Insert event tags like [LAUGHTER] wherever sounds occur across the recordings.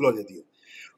Gloria a Dio.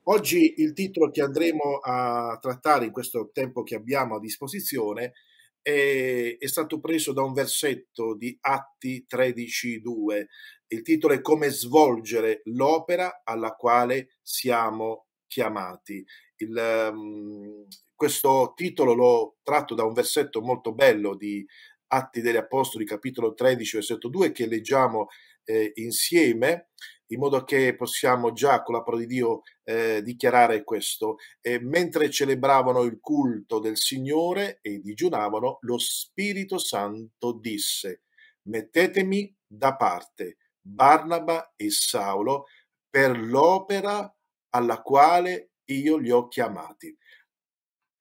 Oggi il titolo che andremo a trattare in questo tempo che abbiamo a disposizione è, è stato preso da un versetto di Atti 13.2. Il titolo è Come svolgere l'opera alla quale siamo chiamati. Il, um, questo titolo l'ho tratto da un versetto molto bello di Atti degli Apostoli, capitolo 13, versetto 2, che leggiamo eh, insieme in modo che possiamo già con la parola di Dio eh, dichiarare questo. E mentre celebravano il culto del Signore e digiunavano, lo Spirito Santo disse, mettetemi da parte Barnaba e Saulo per l'opera alla quale io li ho chiamati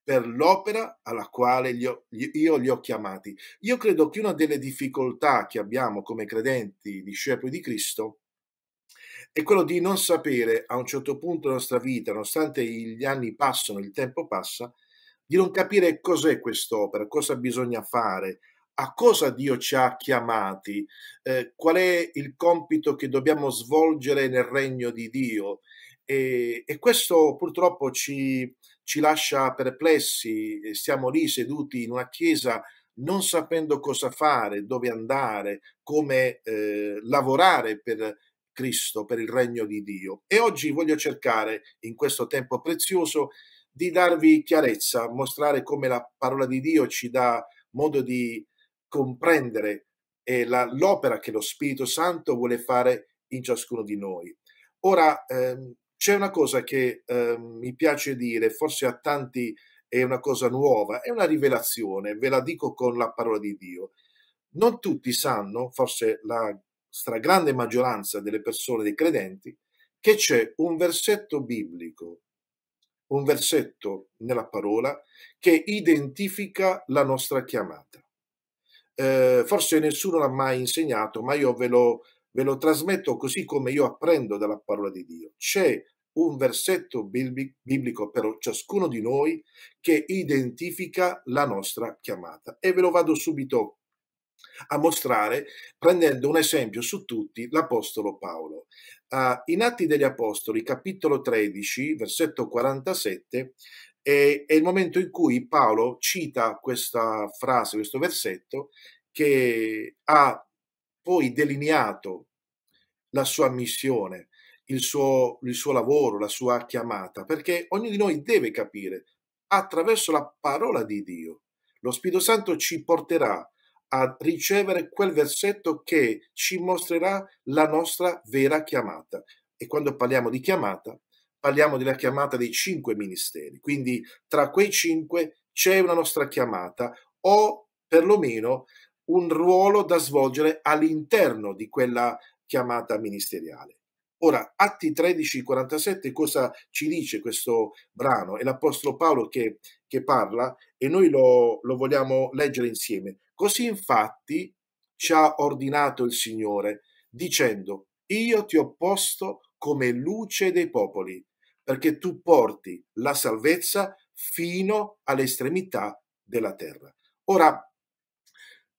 per l'opera alla quale gli ho, io li ho chiamati. Io credo che una delle difficoltà che abbiamo come credenti, discepoli di Cristo, è quello di non sapere a un certo punto della nostra vita, nonostante gli anni passano, il tempo passa, di non capire cos'è quest'opera, cosa bisogna fare, a cosa Dio ci ha chiamati, eh, qual è il compito che dobbiamo svolgere nel regno di Dio. E, e questo purtroppo ci, ci lascia perplessi, siamo lì seduti in una chiesa non sapendo cosa fare, dove andare, come eh, lavorare per Cristo, per il regno di Dio. E oggi voglio cercare, in questo tempo prezioso, di darvi chiarezza, mostrare come la parola di Dio ci dà modo di comprendere eh, la, l'opera che lo Spirito Santo vuole fare in ciascuno di noi. Ora, ehm, c'è una cosa che eh, mi piace dire, forse a tanti è una cosa nuova, è una rivelazione, ve la dico con la parola di Dio. Non tutti sanno, forse la stragrande maggioranza delle persone, dei credenti, che c'è un versetto biblico, un versetto nella parola che identifica la nostra chiamata. Eh, forse nessuno l'ha mai insegnato, ma io ve lo, ve lo trasmetto così come io apprendo dalla parola di Dio. C'è un versetto biblico per ciascuno di noi che identifica la nostra chiamata. E ve lo vado subito a mostrare, prendendo un esempio su tutti, l'Apostolo Paolo. Uh, in Atti degli Apostoli, capitolo 13, versetto 47, è, è il momento in cui Paolo cita questa frase, questo versetto, che ha poi delineato la sua missione, il suo, il suo, lavoro, la sua chiamata, perché ognuno di noi deve capire attraverso la parola di Dio. Lo Spirito Santo ci porterà a ricevere quel versetto che ci mostrerà la nostra vera chiamata. E quando parliamo di chiamata, parliamo della chiamata dei cinque ministeri. Quindi tra quei cinque c'è una nostra chiamata o perlomeno un ruolo da svolgere all'interno di quella chiamata ministeriale. Ora, Atti 13,47 cosa ci dice questo brano? È l'Apostolo Paolo che, che parla e noi lo, lo vogliamo leggere insieme. Così infatti ci ha ordinato il Signore, dicendo, io ti ho posto come luce dei popoli, perché tu porti la salvezza fino all'estremità della terra. Ora,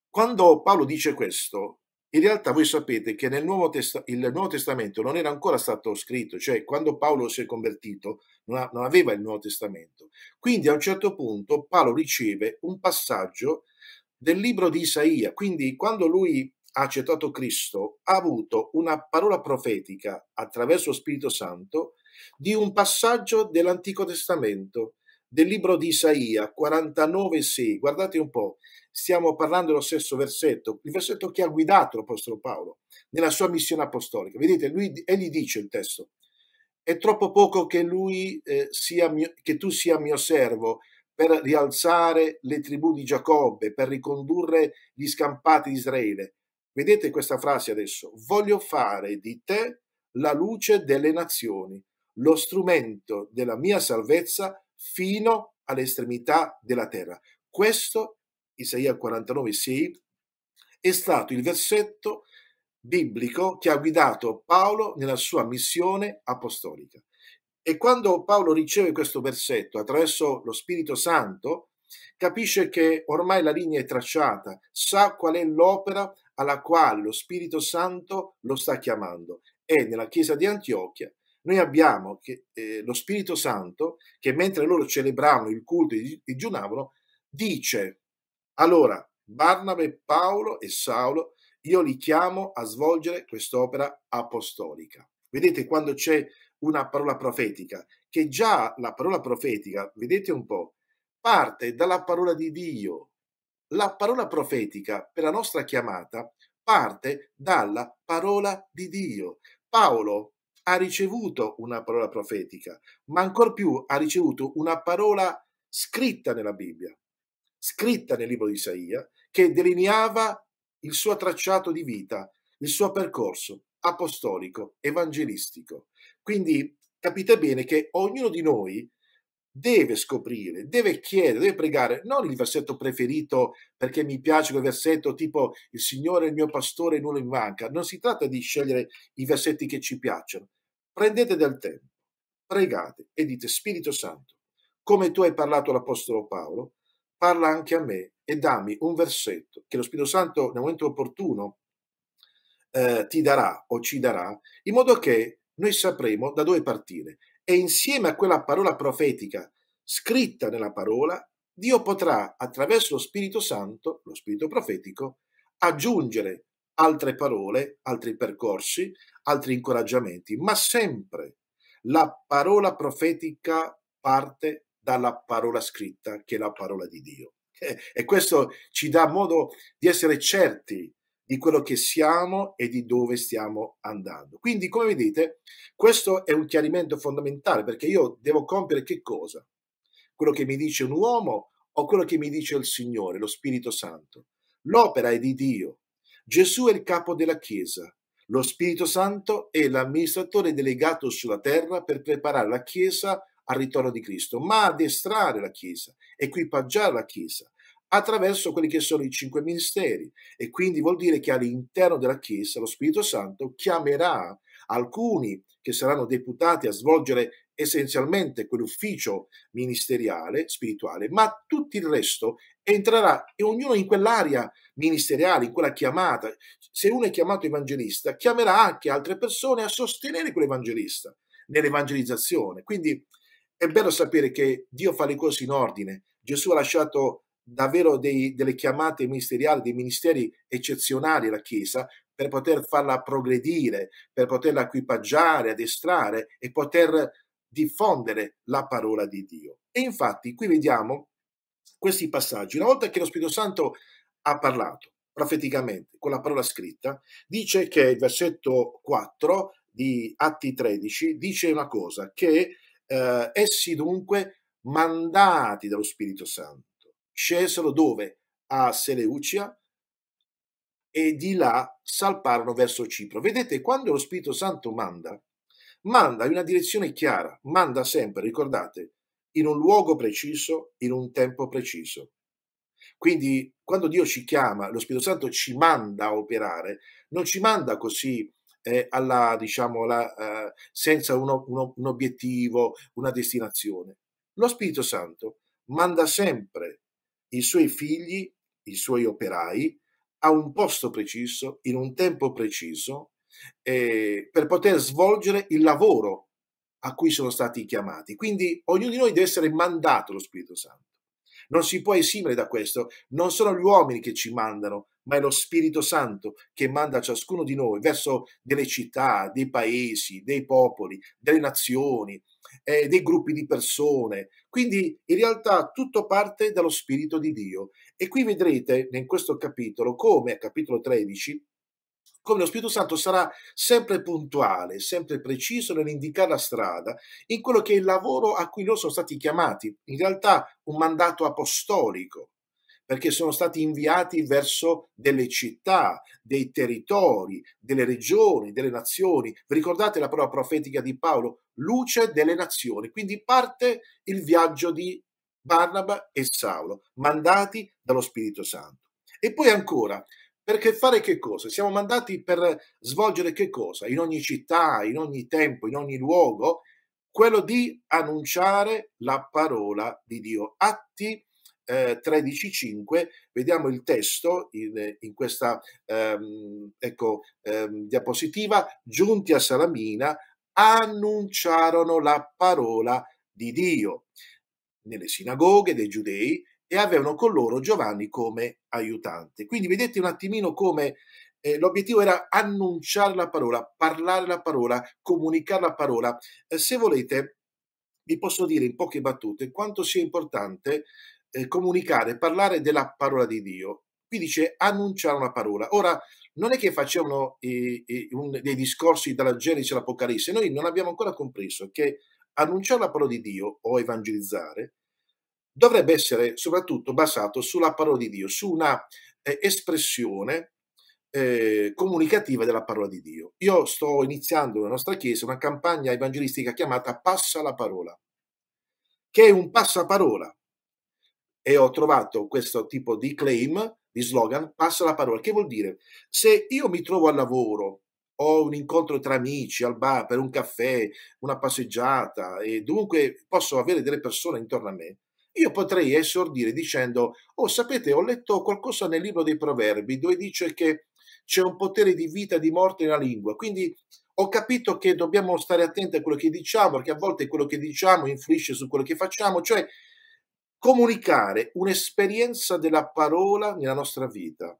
quando Paolo dice questo, in realtà voi sapete che nel Nuovo, il Nuovo Testamento non era ancora stato scritto, cioè quando Paolo si è convertito non, non aveva il Nuovo Testamento. Quindi a un certo punto Paolo riceve un passaggio del libro di Isaia. Quindi quando lui ha accettato Cristo, ha avuto una parola profetica attraverso lo Spirito Santo di un passaggio dell'Antico Testamento, del libro di Isaia 49,6. Guardate un po', stiamo parlando dello stesso versetto, il versetto che ha guidato l'Apostolo Paolo nella sua missione apostolica. Vedete, lui, egli dice il testo, è troppo poco che, lui, eh, sia mio, che tu sia mio servo per rialzare le tribù di Giacobbe, per ricondurre gli scampati di Israele. Vedete questa frase adesso, voglio fare di te la luce delle nazioni, lo strumento della mia salvezza fino all'estremità della terra. Questo, Isaia 49, 6, è stato il versetto biblico che ha guidato Paolo nella sua missione apostolica. E quando Paolo riceve questo versetto attraverso lo Spirito Santo, capisce che ormai la linea è tracciata, sa qual è l'opera alla quale lo Spirito Santo lo sta chiamando. E nella chiesa di Antiochia noi abbiamo che, eh, lo Spirito Santo che mentre loro celebravano il culto e digiunavano, dice, allora Barnabe, Paolo e Saulo, io li chiamo a svolgere quest'opera apostolica. Vedete, quando c'è una parola profetica, che già la parola profetica, vedete un po', parte dalla parola di Dio. La parola profetica per la nostra chiamata parte dalla parola di Dio. Paolo ha ricevuto una parola profetica, ma ancor più ha ricevuto una parola scritta nella Bibbia, scritta nel libro di Isaia, che delineava il suo tracciato di vita, il suo percorso apostolico, evangelistico. Quindi capite bene che ognuno di noi deve scoprire, deve chiedere, deve pregare, non il versetto preferito perché mi piace quel versetto tipo il Signore è il mio pastore e nulla mi manca. Non si tratta di scegliere i versetti che ci piacciono. Prendete del tempo, pregate e dite Spirito Santo, come tu hai parlato all'Apostolo Paolo, parla anche a me e dammi un versetto che lo Spirito Santo nel momento opportuno eh, ti darà o ci darà, in modo che noi sapremo da dove partire e insieme a quella parola profetica scritta nella parola, Dio potrà, attraverso lo Spirito Santo, lo Spirito profetico, aggiungere altre parole, altri percorsi, altri incoraggiamenti, ma sempre la parola profetica parte dalla parola scritta, che è la parola di Dio. [LAUGHS] E questo ci dà modo di essere certi di quello che siamo e di dove stiamo andando. Quindi, come vedete, questo è un chiarimento fondamentale perché io devo compiere che cosa? Quello che mi dice un uomo o quello che mi dice il Signore, lo Spirito Santo. L'opera è di Dio. Gesù è il capo della Chiesa. Lo Spirito Santo è l'amministratore delegato sulla terra per preparare la Chiesa al ritorno di Cristo, ma addestrare la Chiesa, equipaggiare la Chiesa, attraverso quelli che sono i cinque ministeri e quindi vuol dire che all'interno della Chiesa lo Spirito Santo chiamerà alcuni che saranno deputati a svolgere essenzialmente quell'ufficio ministeriale, spirituale, ma tutto il resto entrerà e ognuno in quell'area ministeriale, in quella chiamata. Se uno è chiamato evangelista, chiamerà anche altre persone a sostenere quell'evangelista nell'evangelizzazione. Quindi è bello sapere che Dio fa le cose in ordine. Gesù ha lasciato davvero dei, delle chiamate ministeriali, dei ministeri eccezionali alla Chiesa per poter farla progredire, per poterla equipaggiare, addestrare e poter diffondere la parola di Dio. E infatti qui vediamo questi passaggi. Una volta che lo Spirito Santo ha parlato profeticamente con la parola scritta, dice che il versetto 4 di Atti 13 dice una cosa, che eh, essi dunque mandati dallo Spirito Santo scesero dove? A Seleucia e di là salparono verso Cipro. Vedete, quando lo Spirito Santo manda, manda in una direzione chiara, manda sempre, ricordate, in un luogo preciso, in un tempo preciso. Quindi quando Dio ci chiama, lo Spirito Santo ci manda a operare, non ci manda così eh, alla, diciamo, alla, eh, senza uno, uno, un obiettivo, una destinazione. Lo Spirito Santo manda sempre i suoi figli, i suoi operai, a un posto preciso, in un tempo preciso, eh, per poter svolgere il lavoro a cui sono stati chiamati. Quindi ognuno di noi deve essere mandato lo Spirito Santo. Non si può esimere da questo, non sono gli uomini che ci mandano, ma è lo Spirito Santo che manda ciascuno di noi verso delle città, dei paesi, dei popoli, delle nazioni, eh, dei gruppi di persone. Quindi in realtà tutto parte dallo Spirito di Dio. E qui vedrete in questo capitolo come, capitolo 13, come lo Spirito Santo sarà sempre puntuale, sempre preciso nell'indicare la strada in quello che è il lavoro a cui loro sono stati chiamati, in realtà un mandato apostolico perché sono stati inviati verso delle città, dei territori, delle regioni, delle nazioni. Vi ricordate la parola profetica di Paolo? Luce delle nazioni. Quindi parte il viaggio di Barnaba e Saulo, mandati dallo Spirito Santo. E poi ancora, perché fare che cosa? Siamo mandati per svolgere che cosa? In ogni città, in ogni tempo, in ogni luogo, quello di annunciare la parola di Dio. Atti eh, 13.5 vediamo il testo in, in questa ehm, ecco, ehm, diapositiva, giunti a Salamina annunciarono la parola di Dio nelle sinagoghe dei giudei e avevano con loro Giovanni come aiutante. Quindi vedete un attimino come eh, l'obiettivo era annunciare la parola, parlare la parola, comunicare la parola. Eh, se volete, vi posso dire in poche battute quanto sia importante eh, comunicare, parlare della parola di Dio. Qui dice annunciare una parola. Ora, non è che facevano eh, eh, un, dei discorsi dalla Genesi all'Apocalisse, noi non abbiamo ancora compreso che annunciare la parola di Dio o evangelizzare dovrebbe essere soprattutto basato sulla parola di Dio, su una eh, espressione eh, comunicativa della parola di Dio. Io sto iniziando nella nostra chiesa una campagna evangelistica chiamata Passa la parola, che è un passaparola e ho trovato questo tipo di claim, di slogan, passa la parola. Che vuol dire? Se io mi trovo al lavoro, ho un incontro tra amici al bar per un caffè, una passeggiata e dunque posso avere delle persone intorno a me, io potrei esordire dicendo, oh sapete, ho letto qualcosa nel libro dei proverbi dove dice che c'è un potere di vita e di morte nella lingua, quindi ho capito che dobbiamo stare attenti a quello che diciamo, perché a volte quello che diciamo influisce su quello che facciamo, cioè comunicare un'esperienza della parola nella nostra vita,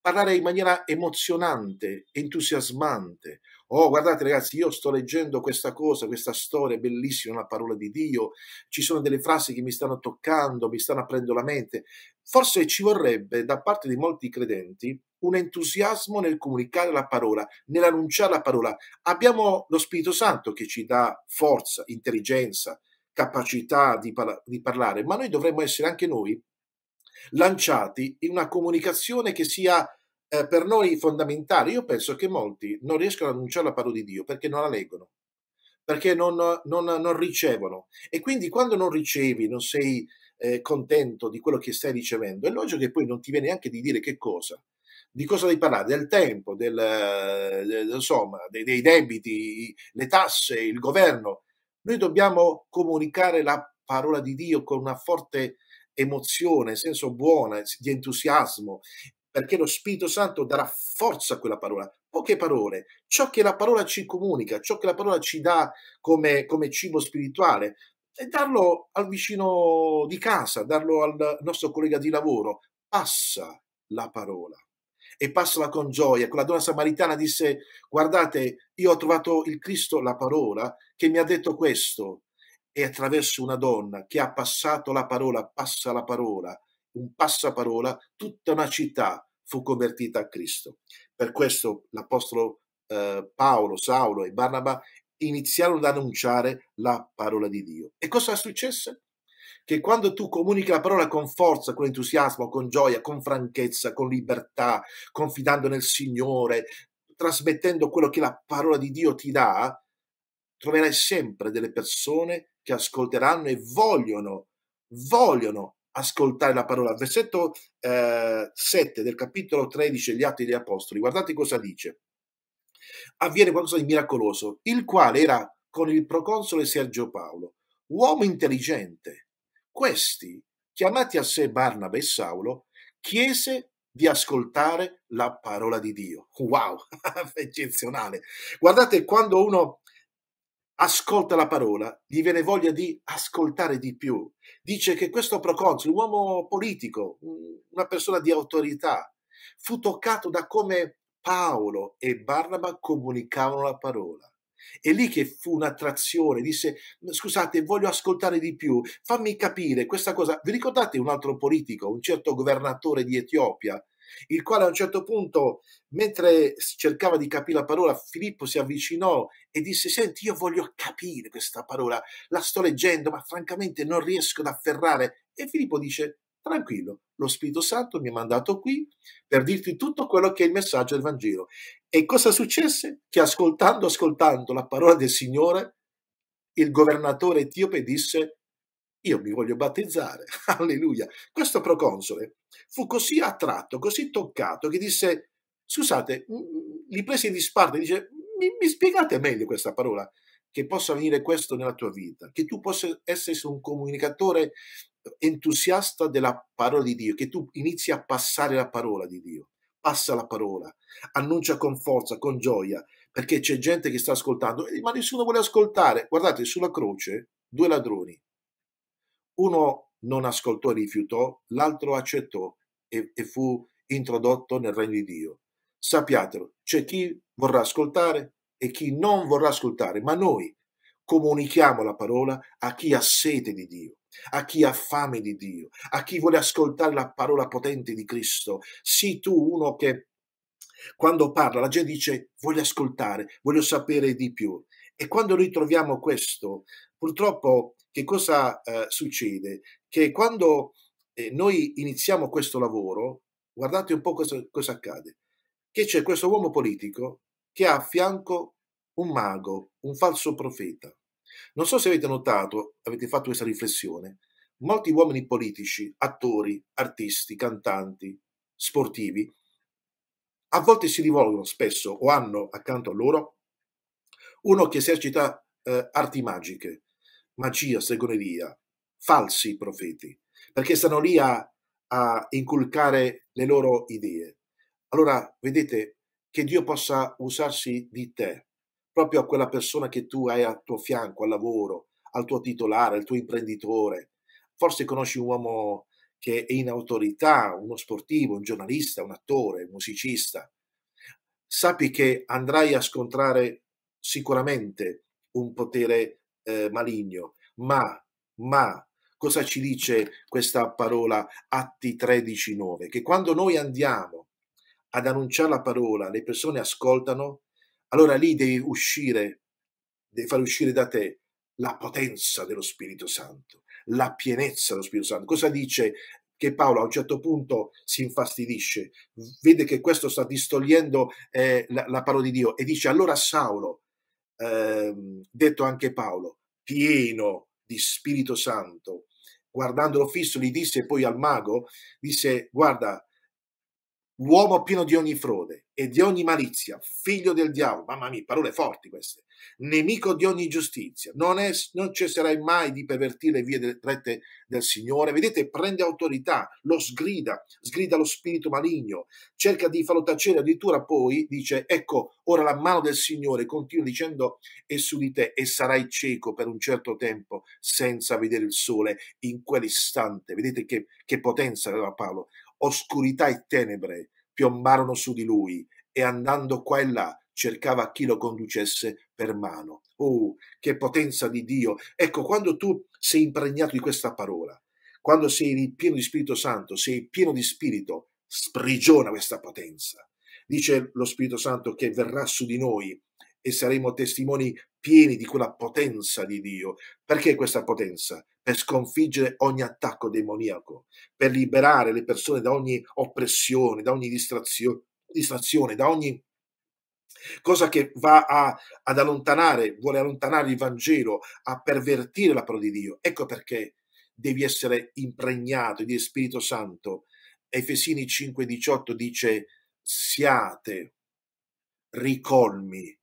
parlare in maniera emozionante, entusiasmante. Oh, guardate ragazzi, io sto leggendo questa cosa, questa storia bellissima, la parola di Dio, ci sono delle frasi che mi stanno toccando, mi stanno aprendo la mente. Forse ci vorrebbe da parte di molti credenti un entusiasmo nel comunicare la parola, nell'annunciare la parola. Abbiamo lo Spirito Santo che ci dà forza, intelligenza, capacità di, par- di parlare, ma noi dovremmo essere anche noi lanciati in una comunicazione che sia eh, per noi fondamentale. Io penso che molti non riescono ad annunciare la parola di Dio perché non la leggono, perché non, non, non ricevono. E quindi quando non ricevi, non sei eh, contento di quello che stai ricevendo, è logico che poi non ti viene neanche di dire che cosa. Di cosa devi parlare? Del tempo, del, eh, del, insomma, dei, dei debiti, le tasse, il governo. Noi dobbiamo comunicare la parola di Dio con una forte emozione, senso buono, di entusiasmo, perché lo Spirito Santo darà forza a quella parola. Poche parole, ciò che la parola ci comunica, ciò che la parola ci dà come, come cibo spirituale, e darlo al vicino di casa, darlo al nostro collega di lavoro. Passa la parola e passala con gioia. Quella donna samaritana disse, guardate, io ho trovato il Cristo, la parola, che mi ha detto questo. E attraverso una donna che ha passato la parola, passa la parola, un passaparola, tutta una città fu convertita a Cristo. Per questo l'Apostolo eh, Paolo, Saulo e Barnaba iniziarono ad annunciare la parola di Dio. E cosa successe? che quando tu comunichi la parola con forza, con entusiasmo, con gioia, con franchezza, con libertà, confidando nel Signore, trasmettendo quello che la parola di Dio ti dà, troverai sempre delle persone che ascolteranno e vogliono, vogliono ascoltare la parola. Versetto eh, 7 del capitolo 13 degli Atti degli Apostoli, guardate cosa dice. Avviene qualcosa di miracoloso, il quale era con il proconsole Sergio Paolo, uomo intelligente, questi, chiamati a sé Barnaba e Saulo, chiese di ascoltare la parola di Dio. Wow, [LAUGHS] eccezionale. Guardate, quando uno ascolta la parola, gli viene voglia di ascoltare di più. Dice che questo proconsul, un uomo politico, una persona di autorità, fu toccato da come Paolo e Barnaba comunicavano la parola. È lì che fu un'attrazione, disse scusate voglio ascoltare di più, fammi capire questa cosa. Vi ricordate un altro politico, un certo governatore di Etiopia, il quale a un certo punto, mentre cercava di capire la parola, Filippo si avvicinò e disse, senti io voglio capire questa parola, la sto leggendo ma francamente non riesco ad afferrare. E Filippo dice, tranquillo, lo Spirito Santo mi ha mandato qui per dirti tutto quello che è il messaggio del Vangelo. E cosa successe? Che ascoltando, ascoltando la parola del Signore, il governatore etiope disse, io mi voglio battezzare, [LAUGHS] alleluia. Questo proconsole fu così attratto, così toccato, che disse, scusate, mm, mm, li prese in disparte, dice, mi, mi spiegate meglio questa parola, che possa venire questo nella tua vita, che tu possa essere un comunicatore entusiasta della parola di Dio, che tu inizi a passare la parola di Dio passa la parola, annuncia con forza, con gioia, perché c'è gente che sta ascoltando, eh, ma nessuno vuole ascoltare. Guardate, sulla croce due ladroni, uno non ascoltò e rifiutò, l'altro accettò e, e fu introdotto nel regno di Dio. Sappiatelo, c'è chi vorrà ascoltare e chi non vorrà ascoltare, ma noi comunichiamo la parola a chi ha sete di Dio, a chi ha fame di Dio, a chi vuole ascoltare la parola potente di Cristo. Sii tu uno che quando parla la gente dice voglio ascoltare, voglio sapere di più. E quando ritroviamo questo, purtroppo che cosa eh, succede? Che quando eh, noi iniziamo questo lavoro, guardate un po' cosa, cosa accade, che c'è questo uomo politico che ha a fianco un mago, un falso profeta. Non so se avete notato, avete fatto questa riflessione, molti uomini politici, attori, artisti, cantanti, sportivi, a volte si rivolgono spesso o hanno accanto a loro uno che esercita eh, arti magiche, magia, stregoneria, falsi profeti, perché stanno lì a, a inculcare le loro idee. Allora, vedete, che Dio possa usarsi di te, proprio a quella persona che tu hai al tuo fianco, al lavoro, al tuo titolare, al tuo imprenditore. Forse conosci un uomo che è in autorità, uno sportivo, un giornalista, un attore, un musicista. Sappi che andrai a scontrare sicuramente un potere eh, maligno, ma, ma cosa ci dice questa parola Atti 13.9? Che quando noi andiamo ad annunciare la parola, le persone ascoltano, allora lì devi uscire, devi far uscire da te la potenza dello Spirito Santo, la pienezza dello Spirito Santo. Cosa dice che Paolo a un certo punto si infastidisce, vede che questo sta distogliendo eh, la, la, parola di Dio e dice allora Saulo, eh, detto anche Paolo, pieno di Spirito Santo, guardandolo fisso, gli disse poi al mago, disse guarda, uomo pieno di ogni frode e di ogni malizia, figlio del diavolo, mamma mia, parole forti queste, nemico di ogni giustizia, non, è, non cesserai mai di pervertire le vie del, rette del Signore, vedete, prende autorità, lo sgrida, sgrida lo spirito maligno, cerca di farlo tacere, addirittura poi dice, ecco, ora la mano del Signore continua dicendo, è su di te e sarai cieco per un certo tempo senza vedere il sole in quell'istante, vedete che, che potenza aveva Paolo, oscurità e tenebre piombarono su di lui e andando qua e là cercava chi lo conducesse per mano. Oh, che potenza di Dio! Ecco, quando tu sei impregnato di questa parola, quando sei pieno di Spirito Santo, sei pieno di Spirito, sprigiona questa potenza. Dice lo Spirito Santo che verrà su di noi e saremo testimoni pieni di quella potenza di Dio. Perché questa potenza? per sconfiggere ogni attacco demoniaco, per liberare le persone da ogni oppressione, da ogni distrazio- distrazione, da ogni cosa che va a, ad allontanare, vuole allontanare il Vangelo, a pervertire la parola di Dio. Ecco perché devi essere impregnato di Spirito Santo. Efesini 5:18 dice siate ricolmi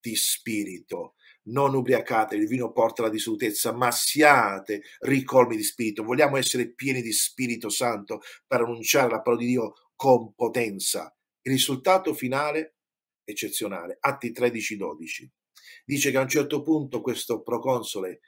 di spirito, non ubriacate, il vino porta la dissolutezza, ma siate ricolmi di spirito. Vogliamo essere pieni di Spirito Santo per annunciare la parola di Dio con potenza. Il risultato finale eccezionale. Atti 13:12. Dice che a un certo punto questo proconsole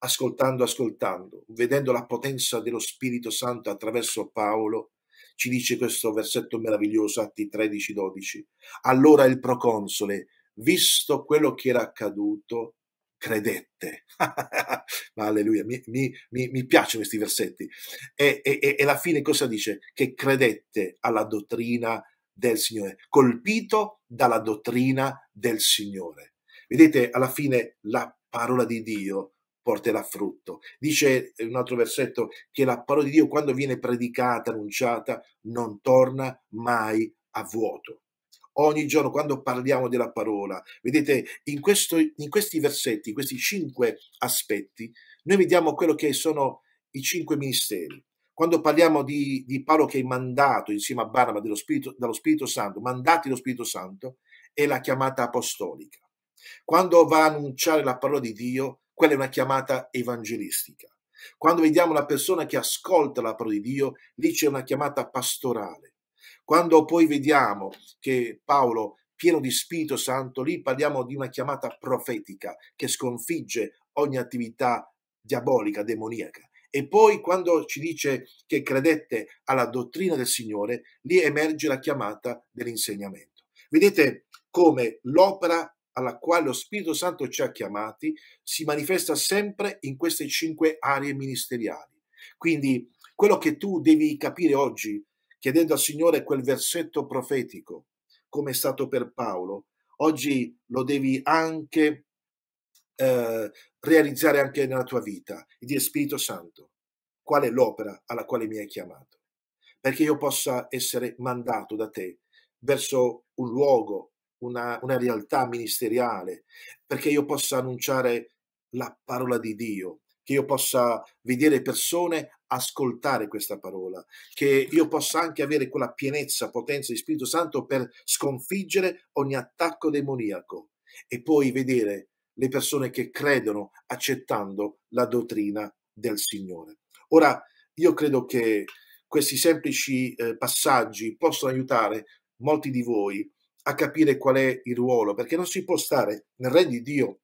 ascoltando, ascoltando, vedendo la potenza dello Spirito Santo attraverso Paolo, ci dice questo versetto meraviglioso, Atti 13, 12. Allora il proconsole, visto quello che era accaduto, credette. [LAUGHS] Alleluia, mi, mi, mi, piacciono questi versetti. E, e, e alla fine cosa dice? Che credette alla dottrina del Signore, colpito dalla dottrina del Signore. Vedete, alla fine la parola di Dio porterà frutto. Dice un altro versetto che la parola di Dio quando viene predicata, annunciata, non torna mai a vuoto ogni giorno quando parliamo della parola. Vedete, in, questo, in questi versetti, in questi cinque aspetti, noi vediamo quello che sono i cinque ministeri. Quando parliamo di, di Paolo che è mandato insieme a Barnaba Spirito, dallo Spirito Santo, mandati dallo Spirito Santo, è la chiamata apostolica. Quando va a annunciare la parola di Dio, quella è una chiamata evangelistica. Quando vediamo una persona che ascolta la parola di Dio, lì c'è una chiamata pastorale. Quando poi vediamo che Paolo, pieno di Spirito Santo, lì parliamo di una chiamata profetica che sconfigge ogni attività diabolica, demoniaca. E poi quando ci dice che credette alla dottrina del Signore, lì emerge la chiamata dell'insegnamento. Vedete come l'opera alla quale lo Spirito Santo ci ha chiamati si manifesta sempre in queste cinque aree ministeriali. Quindi quello che tu devi capire oggi chiedendo al Signore quel versetto profetico, come è stato per Paolo. Oggi lo devi anche eh, realizzare anche nella tua vita e dire Spirito Santo, qual è l'opera alla quale mi hai chiamato? Perché io possa essere mandato da te verso un luogo, una, una realtà ministeriale, perché io possa annunciare la parola di Dio, che io possa vedere persone ascoltare questa parola, che io possa anche avere quella pienezza, potenza di Spirito Santo per sconfiggere ogni attacco demoniaco e poi vedere le persone che credono accettando la dottrina del Signore. Ora, io credo che questi semplici eh, passaggi possano aiutare molti di voi a capire qual è il ruolo, perché non si può stare nel regno di Dio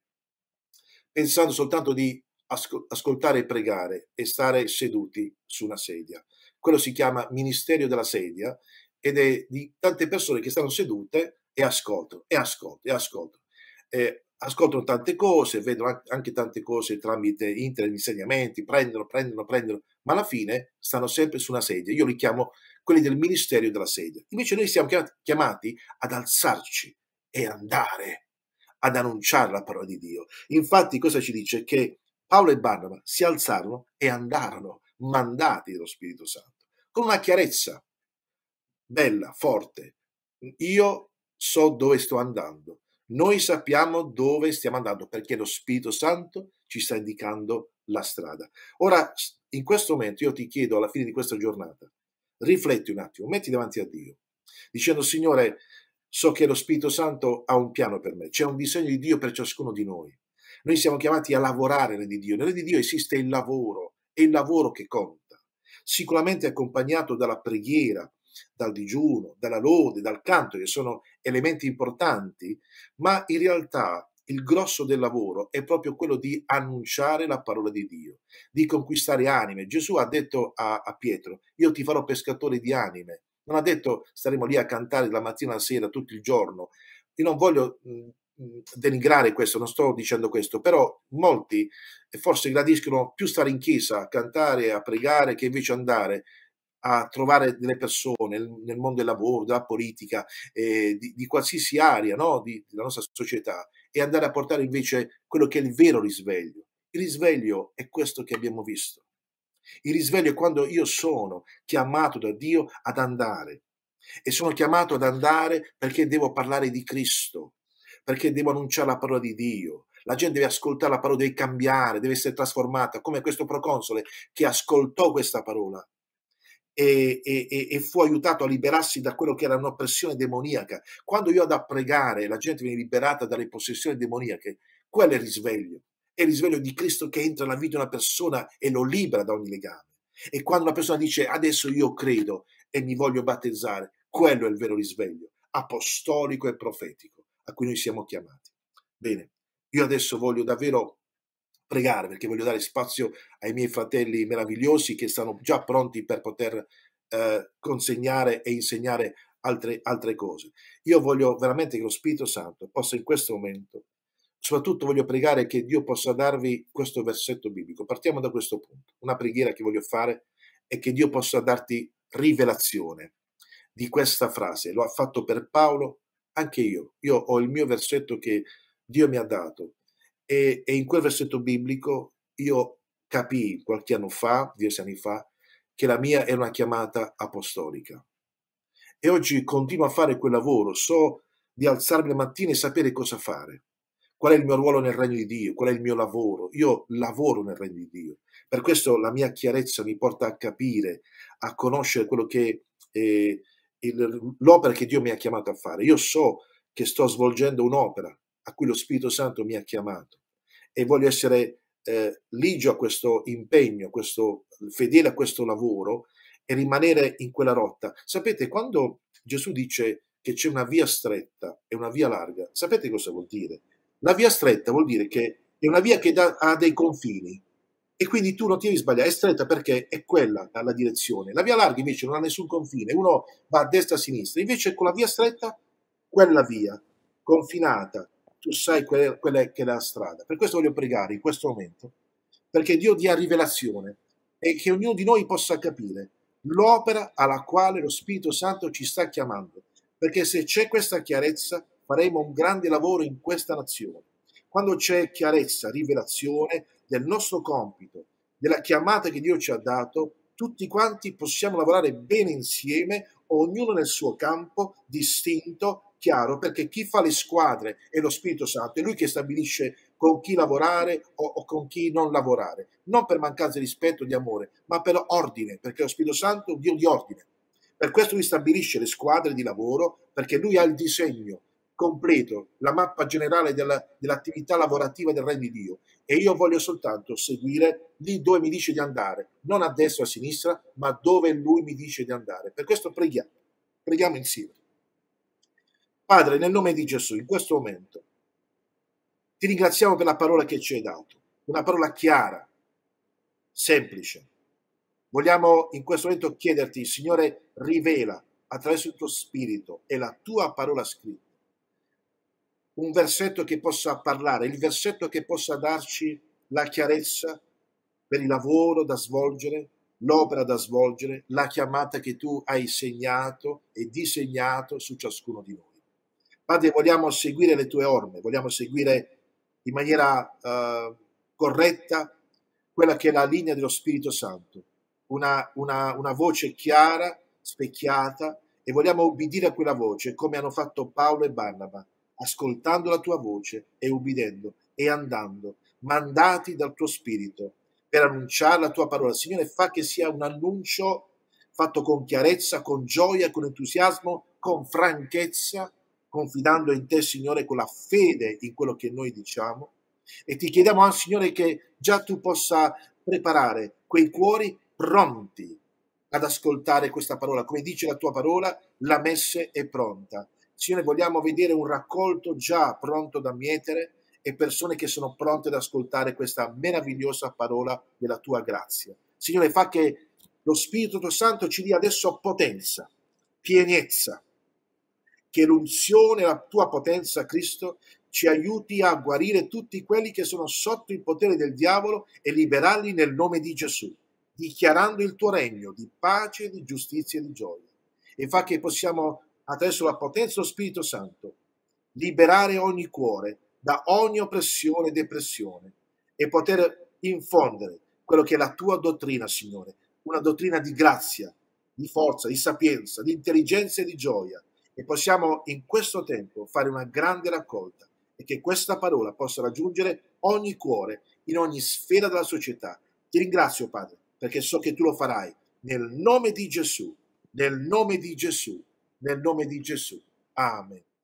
pensando soltanto di ascoltare e pregare e stare seduti su una sedia. Quello si chiama Ministerio della Sedia ed è di tante persone che stanno sedute e ascoltano, e ascoltano, e ascoltano. E ascoltano tante cose, vedono anche tante cose tramite internet, insegnamenti, prendono, prendono, prendono, ma alla fine stanno sempre su una sedia. Io li chiamo quelli del Ministero della sedia. Invece noi siamo chiamati ad alzarci e andare ad annunciare la parola di Dio. Infatti cosa ci dice? Che Paolo e Barnaba si alzarono e andarono mandati dallo Spirito Santo, con una chiarezza bella, forte. Io so dove sto andando, noi sappiamo dove stiamo andando perché lo Spirito Santo ci sta indicando la strada. Ora, in questo momento io ti chiedo alla fine di questa giornata, rifletti un attimo, metti davanti a Dio, dicendo Signore, so che lo Spirito Santo ha un piano per me, c'è un disegno di Dio per ciascuno di noi. Noi siamo chiamati a lavorare nel di Dio. Nel di Dio esiste il lavoro, è il lavoro che conta, sicuramente accompagnato dalla preghiera, dal digiuno, dalla lode, dal canto, che sono elementi importanti, ma in realtà il grosso del lavoro è proprio quello di annunciare la parola di Dio, di conquistare anime. Gesù ha detto a, a Pietro, io ti farò pescatore di anime. Non ha detto staremo lì a cantare la mattina alla sera tutto il giorno. Io non voglio Mhmm, denigrare questo, non sto dicendo questo, però molti forse gradiscono più stare in chiesa, a cantare, a pregare, che invece andare a trovare delle persone nel mondo del lavoro, della politica, eh, di, di, qualsiasi area no? di, della nostra società e andare a portare invece quello che è il vero risveglio. Il risveglio è questo che abbiamo visto. Il risveglio è quando io sono chiamato da Dio ad andare e sono chiamato ad andare perché devo parlare di Cristo, perché devo annunciare la parola di Dio. La gente deve ascoltare la parola, deve cambiare, deve essere trasformata, come questo proconsole che ascoltò questa parola e, e, e, fu aiutato a liberarsi da quello che era un'oppressione demoniaca. Quando io ad a pregare la gente viene liberata dalle possessioni demoniache, quello è il risveglio. È il risveglio di Cristo che entra nella vita di una persona e lo libera da ogni legame. E quando una persona dice adesso io credo e mi voglio battezzare, quello è il vero risveglio, apostolico e profetico a cui noi siamo chiamati. Bene, io adesso voglio davvero pregare perché voglio dare spazio ai miei fratelli meravigliosi che stanno già pronti per poter eh, consegnare e insegnare altre, altre cose. Io voglio veramente che lo Spirito Santo possa in questo momento, soprattutto voglio pregare che Dio possa darvi questo versetto biblico. Partiamo da questo punto, una preghiera che voglio fare è che Dio possa darti rivelazione di questa frase. Lo ha fatto per Paolo, anche io, io ho il mio versetto che Dio mi ha dato e, e in quel versetto biblico io capii qualche anno fa, dieci anni fa, che la mia era una chiamata apostolica. E oggi continuo a fare quel lavoro, so di alzarmi la mattina e sapere cosa fare, qual è il mio ruolo nel regno di Dio, qual è il mio lavoro. Io lavoro nel regno di Dio. Per questo la mia chiarezza mi porta a capire, a conoscere quello che eh, il, l'opera che Dio mi ha chiamato a fare. Io so che sto svolgendo un'opera a cui lo Spirito Santo mi ha chiamato e voglio essere eh, ligio a questo impegno, questo, fedele a questo lavoro e rimanere in quella rotta. Sapete, quando Gesù dice che c'è una via stretta e una via larga, sapete cosa vuol dire? La via stretta vuol dire che è una via che da, ha dei confini, e quindi tu non ti devi sbagliare, è stretta perché è quella la direzione. La via larga invece non ha nessun confine, uno va a destra e a sinistra, invece con la via stretta, quella via, confinata, tu sai quella che è la strada. Per questo voglio pregare in questo momento, perché Dio dia rivelazione e che ognuno di noi possa capire l'opera alla quale lo Spirito Santo ci sta chiamando, perché se c'è questa chiarezza faremo un grande lavoro in questa nazione. Quando c'è chiarezza, rivelazione, del nostro compito, della chiamata che Dio ci ha dato, tutti quanti possiamo lavorare bene insieme, ognuno nel suo campo distinto, chiaro, perché chi fa le squadre è lo Spirito Santo, è lui che stabilisce con chi lavorare o, o, con chi non lavorare, non per mancanza di rispetto e di amore, ma per ordine, perché lo Spirito Santo è un Dio di ordine. Per questo lui stabilisce le squadre di lavoro, perché lui ha il disegno completo, la mappa generale della, dell'attività lavorativa del Regno di Dio e io voglio soltanto seguire lì dove mi dice di andare, non a destra o a sinistra, ma dove Lui mi dice di andare. Per questo preghiamo, preghiamo insieme. Padre, nel nome di Gesù, in questo momento, ti ringraziamo per la parola che ci hai dato, una parola chiara, semplice. Vogliamo in questo momento chiederti, Signore, rivela attraverso il tuo spirito e la tua parola scritta un versetto che possa parlare, il versetto che possa darci la chiarezza per il lavoro da svolgere, l'opera da svolgere, la chiamata che tu hai segnato e disegnato su ciascuno di noi. Padre, vogliamo seguire le tue orme, vogliamo seguire in maniera eh, corretta quella che è la linea dello Spirito Santo, una, una, una voce chiara, specchiata, e vogliamo obbedire a quella voce, come hanno fatto Paolo e Barnaba, ascoltando la tua voce e ubbidendo e andando, mandati dal tuo spirito per annunciare la tua parola. Signore, fa che sia un annuncio fatto con chiarezza, con gioia, con entusiasmo, con franchezza, confidando in te, Signore, con la fede in quello che noi diciamo. E ti chiediamo al Signore che già tu possa preparare quei cuori pronti ad ascoltare questa parola. Come dice la tua parola, la messe è pronta Signore, vogliamo vedere un raccolto già pronto da mietere e persone che sono pronte ad ascoltare questa meravigliosa parola della tua grazia. Signore, fa che lo Spirito tuo Santo ci dia adesso potenza, pienezza, che l'unzione, la tua potenza, Cristo, ci aiuti a guarire tutti quelli che sono sotto il potere del diavolo e liberarli nel nome di Gesù, dichiarando il tuo regno di pace, di giustizia e di gioia. E fa che possiamo attraverso la potenza dello Spirito Santo, liberare ogni cuore da ogni oppressione e depressione e poter infondere quello che è la tua dottrina, Signore, una dottrina di grazia, di forza, di sapienza, di intelligenza e di gioia. E possiamo in questo tempo fare una grande raccolta e che questa parola possa raggiungere ogni cuore, in ogni sfera della società. Ti ringrazio, Padre, perché so che tu lo farai. Nel nome di Gesù, nel nome di Gesù nel nome di Gesù. Amen.